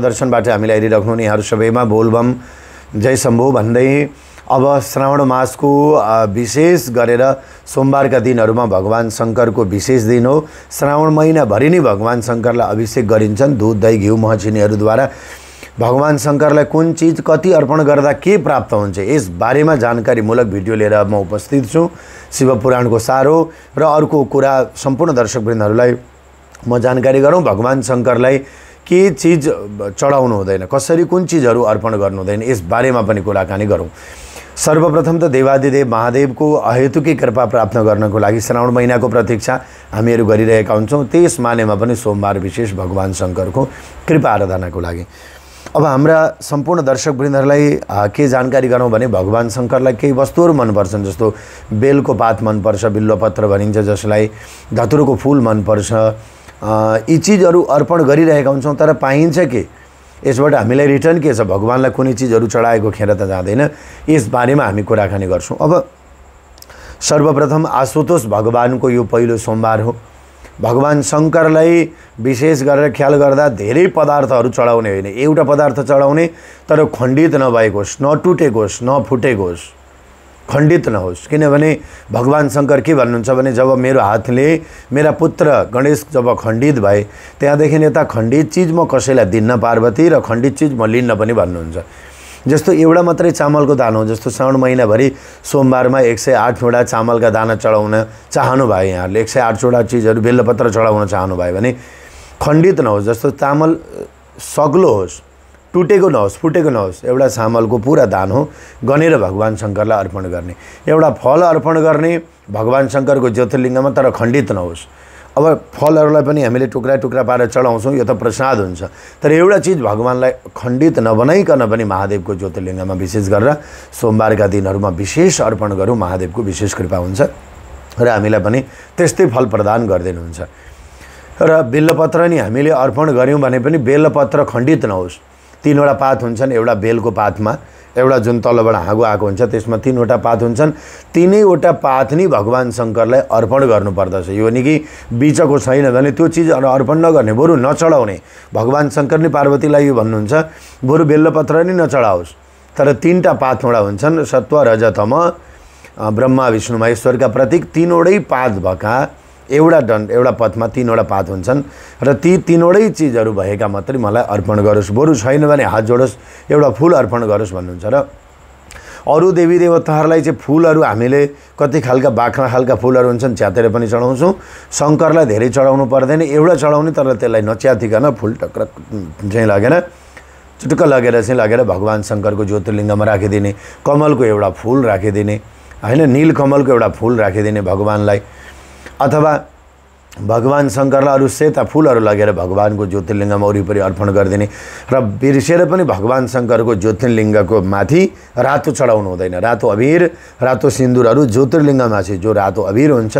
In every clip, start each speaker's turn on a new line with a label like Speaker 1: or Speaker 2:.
Speaker 1: दर्शनबाट हामीलाई हेरिराख्नु नि यहाँहरू सबैमा बोलबम जय शम्भु भन्दै अब श्रावण मासको विशेष गरेर सोमबारका दिनहरूमा भगवान् शङ्करको विशेष दिन हो श्रावण महिनाभरि नै भगवान् शङ्करलाई अभिषेक गरिन्छन् दुध दही घिउ महचिनीहरूद्वारा भगवान् शङ्करलाई कुन चिज कति अर्पण गर्दा के प्राप्त हुन्छ यस बारेमा जानकारीमूलक भिडियो लिएर म उपस्थित छु शिवपुराणको सार हो र अर्को कुरा सम्पूर्ण दर्शकवृन्दहरूलाई म जानकारी गरौँ भगवान् शङ्करलाई के चिज चढाउनु हुँदैन कसरी कुन चिजहरू अर्पण गर्नु हुँदैन यस बारेमा पनि कुराकानी गरौँ सर्वप्रथम त देवादिदेव महादेवको अहेतुकी कृपा प्राप्त गर्नको लागि श्रावण महिनाको प्रतीक्षा हामीहरू गरिरहेका हुन्छौँ त्यस मानेमा पनि सोमबार विशेष भगवान् शङ्करको कृपा आराधनाको लागि अब हाम्रा सम्पूर्ण दर्शकवृन्दहरूलाई के जानकारी गरौँ भने भगवान् शङ्करलाई केही वस्तुहरू मनपर्छन् जस्तो बेलको पात मनपर्छ बिल्लोपत्र भनिन्छ जसलाई धतुरोको फुल मनपर्छ यी चिजहरू अर्पण गरिरहेका हुन्छौँ तर पाइन्छ के यसबाट हामीलाई रिटर्न के छ भगवान्लाई कुनै चिजहरू चढाएको खेर त जाँदैन यसबारेमा हामी कुराकानी गर्छौँ अब सर्वप्रथम आशुतोष भगवान्को यो पहिलो सोमबार हो भगवान् शङ्करलाई विशेष गरेर ख्याल गर्दा धेरै पदार्थहरू चढाउने होइन एउटा पदार्थ चढाउने तर खण्डित नभएको होस् नटुटेको होस् नफुटेको होस् खण्डित नहोस् किनभने भगवान् शङ्कर के भन्नुहुन्छ भने जब मेरो हातले मेरा पुत्र गणेश जब खण्डित भए त्यहाँदेखि यता खण्डित चिज म कसैलाई दिन्न पार्वती र खण्डित चिज म लिन्न पनि भन्नुहुन्छ जस्तो एउटा मात्रै चामलको दाना हो जस्तो श्रावण महिनाभरि सोमबारमा एक सय आठवटा चामलका दाना चढाउन चाहनु भयो यहाँहरूले एक सय आठवटा चिजहरू बेलपत्र चढाउन चाहनु भयो भने खण्डित नहोस् जस्तो चामल सग्लो होस् टुटेको नहोस् फुटेको नहोस् एउटा सामलको पुरा दान हो गनेर भगवान् शङ्करलाई अर्पण गर्ने एउटा फल अर्पण गर्ने भगवान् शङ्करको ज्योतिर्लिङ्गमा तर खण्डित नहोस् अब फलहरूलाई पनि हामीले टुक्रा टुक्रा पारेर चढाउँछौँ यो त प्रसाद हुन्छ तर एउटा चिज भगवान्लाई खण्डित नबनाइकन पनि महादेवको ज्योतिर्लिङ्गमा विशेष गरेर सोमबारका दिनहरूमा विशेष अर्पण गरौँ महादेवको विशेष कृपा हुन्छ र हामीलाई पनि त्यस्तै फल प्रदान गरिदिनुहुन्छ र बेलपत्र नि हामीले अर्पण गऱ्यौँ भने पनि बेलपत्र खण्डित नहोस् तिनवटा पात हुन्छन् एउटा बेलको पातमा एउटा जुन तलबाट हाँगो आएको हुन्छ त्यसमा तिनवटा पात हुन्छन् तिनैवटा पात नै भगवान् शङ्करलाई अर्पण गर्नुपर्दछ यो नि कि बिचको छैन भने त्यो चिज अर्पण नगर्ने बरु नचढाउने भगवान् शङ्कर नै पार्वतीलाई यो भन्नुहुन्छ बरु बेलपत्र नै नचढाओस् तर तिनवटा पातवटा हुन्छन् सत्व रजतम ब्रह्मा विष्णु महेश्वरका प्रतीक तिनवटै पात भएका एउटा डन्ड एउटा पथमा तिनवटा पात हुन्छन् र ती तिनवटै चिजहरू भएका मात्रै मलाई अर्पण गरोस् बरु छैन भने हात जोडोस् एउटा फुल अर्पण गरोस् भन्नुहुन्छ र अरू देवी देवताहरूलाई चाहिँ फुलहरू हामीले कति खालका बाख्रा खालका फुलहरू हुन्छन् च्यातेर पनि चढाउँछौँ शङ्करलाई धेरै चढाउनु पर्दैन एउटा चढाउने तर त्यसलाई नच्यातिकन फुल टक्र चाहिँ लागेर चुटुक्क लगेर चाहिँ लगेर भगवान् शङ्करको ज्योतिर्लिङ्गमा राखिदिने कमलको एउटा फुल राखिदिने होइन नील कमलको एउटा फुल राखिदिने भगवान्लाई अथवा भगवान् शङ्करलाई अरू सेता फुलहरू लगेर भगवान्को ज्योतिर्लिङ्गमा वरिपरि अर्पण गरिदिने र बिर्सेर पनि भगवान् शङ्करको ज्योतिर्लिङ्गको माथि रातो चढाउनु हुँदैन रातो अबिर रातो सिन्दुरहरू ज्योतिर्लिङ्गमाथि जो रातो अबिर हुन्छ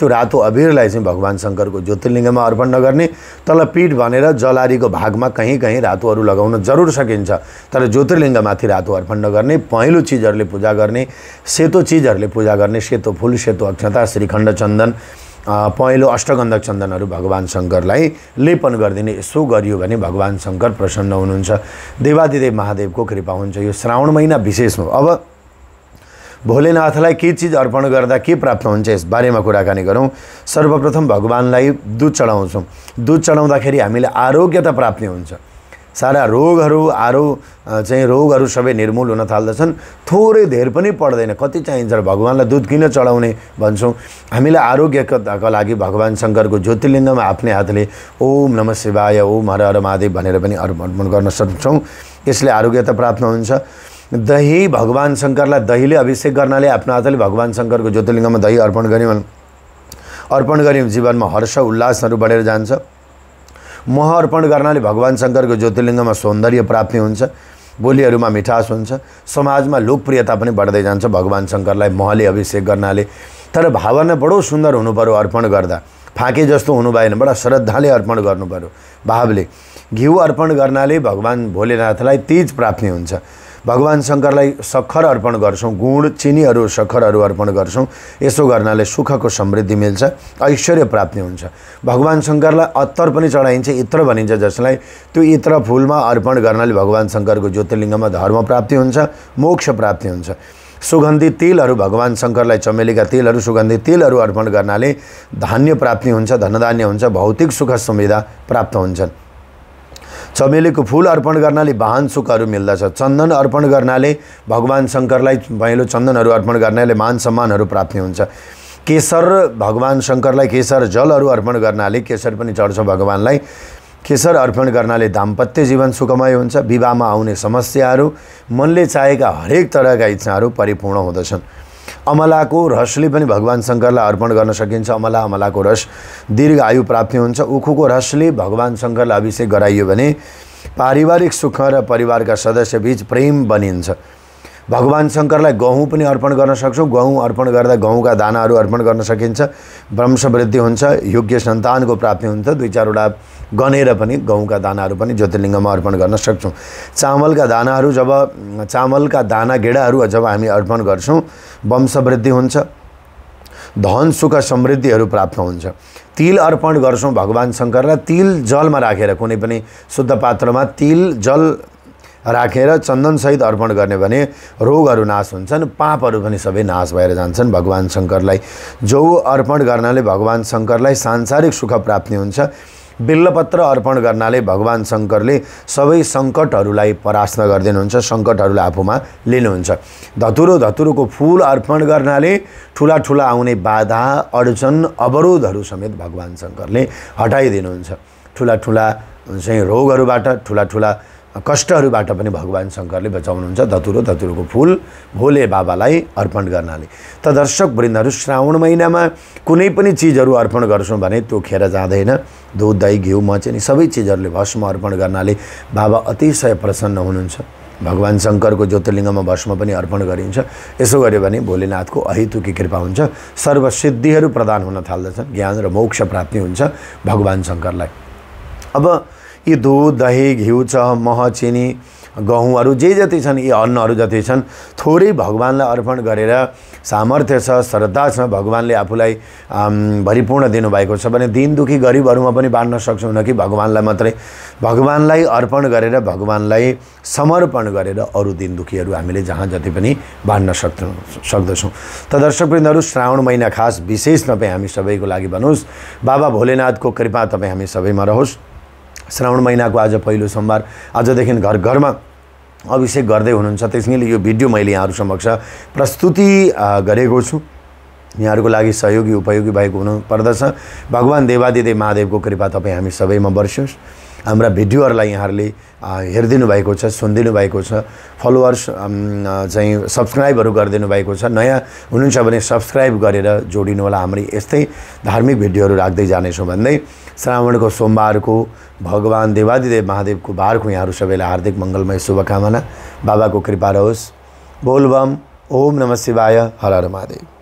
Speaker 1: त्यो रातो अबिरलाई चाहिँ भगवान् शङ्करको ज्योतिर्लिङ्गमा अर्पण नगर्ने तल पीठ भनेर जलारीको भागमा कहीँ कहीँ रातोहरू लगाउन जरुर सकिन्छ तर ज्योतिर्लिङ्गमाथि रातो अर्पण नगर्ने पहेँलो चिजहरूले पूजा गर्ने सेतो चिजहरूले पूजा गर्ने सेतो फुल सेतो अक्षता श्रीखण्ड चन्दन पहेँलो अष्टगन्धक चन्दनहरू भगवान् शङ्करलाई लेपन गरिदिने यसो गरियो भने भगवान् शङ्कर प्रसन्न हुनुहुन्छ देवादिदेव महादेवको कृपा हुन्छ यो श्रावण महिना विशेष हो अब भोलेनाथलाई के चिज अर्पण गर्दा के प्राप्त हुन्छ यसबारेमा कुराकानी गरौँ सर्वप्रथम भगवान्लाई दुध चढाउँछौँ दुध चढाउँदाखेरि हामीले आरोग्यता प्राप्ति हुन्छ सारा रोगहरू आरो चाहिँ रोगहरू सबै निर्मूल हुन थाल्दछन् थोरै धेर पनि पर्दैन कति चाहिन्छ भगवान्लाई दुध किन चढाउने भन्छौँ हामीलाई आरोग्यताको लागि भगवान् शङ्करको ज्योतिर्लिङ्गमा आफ्नै हातले ओम नम शिवाय ओम हर हर महादेव भनेर पनि अर्पण गर्न सक्छौँ यसले आरोग्यता प्राप्त हुन्छ दही भगवान् शङ्करलाई दहीले अभिषेक गर्नाले आफ्नो हातले भगवान् शङ्करको ज्योतिर्लिङ्गमा दही अर्पण गऱ्यौँ अर्पण गऱ्यौँ जीवनमा हर्ष उल्लासहरू बढेर जान्छ मह अर्पण गर्नाले भगवान् शङ्करको ज्योतिर्लिङ्गमा सौन्दर्य प्राप्ति हुन्छ बोलीहरूमा मिठास हुन्छ समाजमा लोकप्रियता पनि बढ्दै जान्छ भगवान् शङ्करलाई महले अभिषेक गर्नाले तर भावना बडो सुन्दर हुनु पऱ्यो अर्पण गर्दा फाँके जस्तो हुनु भएन बडा श्रद्धाले अर्पण गर्नु पऱ्यो भावले घिउ अर्पण गर्नाले भगवान् भोलेनाथलाई तीज प्राप्ति हुन्छ भगवान् शङ्करलाई सखर अर्पण गर्छौँ गुण चिनीहरू सखरहरू अर्पण गर्छौँ यसो गर्नाले सुखको समृद्धि मिल्छ ऐश्वर्य प्राप्ति हुन्छ भगवान् शङ्करलाई अत्तर पनि चढाइन्छ इत्र भनिन्छ जसलाई त्यो इत्र फुलमा अर्पण गर्नाले भगवान् शङ्करको ज्योतिर्लिङ्गमा धर्म प्राप्ति हुन्छ मोक्ष प्राप्ति हुन्छ सुगन्धित तेलहरू भगवान् शङ्करलाई चमेलीका तेलहरू सुगन्धित तेलहरू अर्पण गर्नाले धान्य प्राप्ति हुन्छ धनधान्य हुन्छ भौतिक सुख सुविधा प्राप्त हुन्छन् चमेलीको फुल अर्पण गर्नाले वाहन सुखहरू मिल्दछ चन्दन अर्पण गर्नाले भगवान् शङ्करलाई भैलो चन्दनहरू अर्पण गर्नाले मान सम्मानहरू प्राप्त हुन्छ केसर भगवान् शङ्करलाई केसर जलहरू अर्पण गर्नाले केसर पनि चढ्छ भगवान्लाई केसर अर्पण गर्नाले दाम्पत्य जीवन सुखमय हुन्छ विवाहमा आउने समस्याहरू मनले चाहेका हरेक तरहका इच्छाहरू परिपूर्ण हुँदछन् अमलाको रसले पनि भगवान् शङ्करलाई अर्पण गर्न सकिन्छ अमला अमलाको रस दीर्घ आयु प्राप्ति हुन्छ उखुको रसले भगवान् शङ्करलाई अभिषेक गराइयो भने पारिवारिक सुख र परिवारका सदस्यबीच प्रेम बनिन्छ भगवान् शङ्करलाई गहुँ पनि अर्पण गर्न सक्छौँ गहुँ अर्पण गर्दा गहुँका दानाहरू अर्पण गर्न सकिन्छ वंश वृद्धि हुन्छ योग्य सन्तानको प्राप्ति हुन्छ दुई चारवटा गनेर पनि गहुँका दानाहरू पनि ज्योतिर्लिङ्गमा अर्पण गर्न सक्छौँ चामलका दानाहरू जब चामलका दाना गेडाहरू जब हामी अर्पण गर्छौँ वृद्धि हुन्छ धन सुख समृद्धिहरू प्राप्त हुन्छ तिल अर्पण गर्छौँ भगवान् शङ्करलाई तिल जलमा राखेर कुनै पनि शुद्ध पात्रमा तिल जल राखेर चन्दनसहित अर्पण गर्ने भने रोगहरू नाश हुन्छन् पापहरू पनि सबै नाश भएर जान्छन् भगवान् शङ्करलाई जो अर्पण गर्नाले भगवान् शङ्करलाई सांसारिक सुख प्राप्ति हुन्छ बिल्लपत्र अर्पण गर्नाले भगवान् शङ्करले सबै सङ्कटहरूलाई परास्त गरिदिनुहुन्छ सङ्कटहरूलाई आफूमा लिनुहुन्छ धतुरो धतुरोको फुल अर्पण गर्नाले ठुला ठुला आउने बाधा अडचन अवरोधहरू समेत भगवान् शङ्करले हटाइदिनुहुन्छ ठुला ठुला चाहिँ रोगहरूबाट ठुला ठुला कष्टहरूबाट पनि भगवान् शङ्करले बचाउनुहुन्छ धतुरो धतुरोको फुल भोले बाबालाई अर्पण गर्नाले त दर्शक वृन्दहरू श्रावण महिनामा कुनै पनि चिजहरू अर्पण गर्छौँ भने त्यो खेर जाँदैन दुध दही घिउ मचेनी सबै चिजहरूले भस्म अर्पण गर्नाले बाबा अतिशय प्रसन्न हुनुहुन्छ भगवान् शङ्करको ज्योतिर्लिङ्गमा भस्म पनि अर्पण गरिन्छ यसो गऱ्यो भने भोलेनाथको अहितुकी कृपा हुन्छ सर्वसिद्धिहरू प्रदान हुन थाल्दछन् ज्ञान र मोक्ष प्राप्ति हुन्छ भगवान् शङ्करलाई अब यी दुध दही घिउ छ मह चिनी गहुँहरू जे जति छन् यी अन्नहरू जति छन् थोरै भगवान्लाई अर्पण गरेर सामर्थ्य छ श्रद्धा छ भगवान्ले आफूलाई भरिपूर्ण दिनुभएको छ भने दिन दुखी गरिबहरूमा पनि बाँड्न सक्छौँ न कि भगवान्लाई मात्रै भगवान्लाई अर्पण गरेर भगवान्लाई समर्पण गरेर अरू दिन दुखीहरू हामीले जहाँ जति पनि बाँड्न सक् सक्दछौँ त दर्शकवृन्दहरू श्रावण महिना खास विशेष तपाईँ हामी सबैको लागि भनोस् बाबा भोलेनाथको कृपा तपाईँ हामी सबैमा रहोस् श्रावण महिनाको आज पहिलो सोमबार आजदेखि घर घरमा अभिषेक गर्दै हुनुहुन्छ त्यसैले यो भिडियो मैले यहाँहरू समक्ष प्रस्तुति गरेको छु यहाँहरूको लागि सहयोगी उपयोगी भएको हुनुपर्दछ भगवान् देवादिदेव महादेवको कृपा तपाईँ हामी सबैमा बर्सियोस् हाम्रा भिडियोहरूलाई यहाँहरूले हेरिदिनु भएको छ सुनिदिनु भएको छ फलोवर्स चाहिँ सब्सक्राइबहरू गरिदिनु भएको छ नयाँ हुनुहुन्छ भने सब्सक्राइब गरेर जोडिनु होला हामी यस्तै धार्मिक भिडियोहरू राख्दै जानेछौँ भन्दै श्रावणको सोमबारको भगवान् देवादिदेव महादेवको बारको यहाँहरू सबैलाई हार्दिक मङ्गलमय शुभकामना बाबाको कृपा रहोस् बोलबम ओम नम शिवाय हर हर महादेव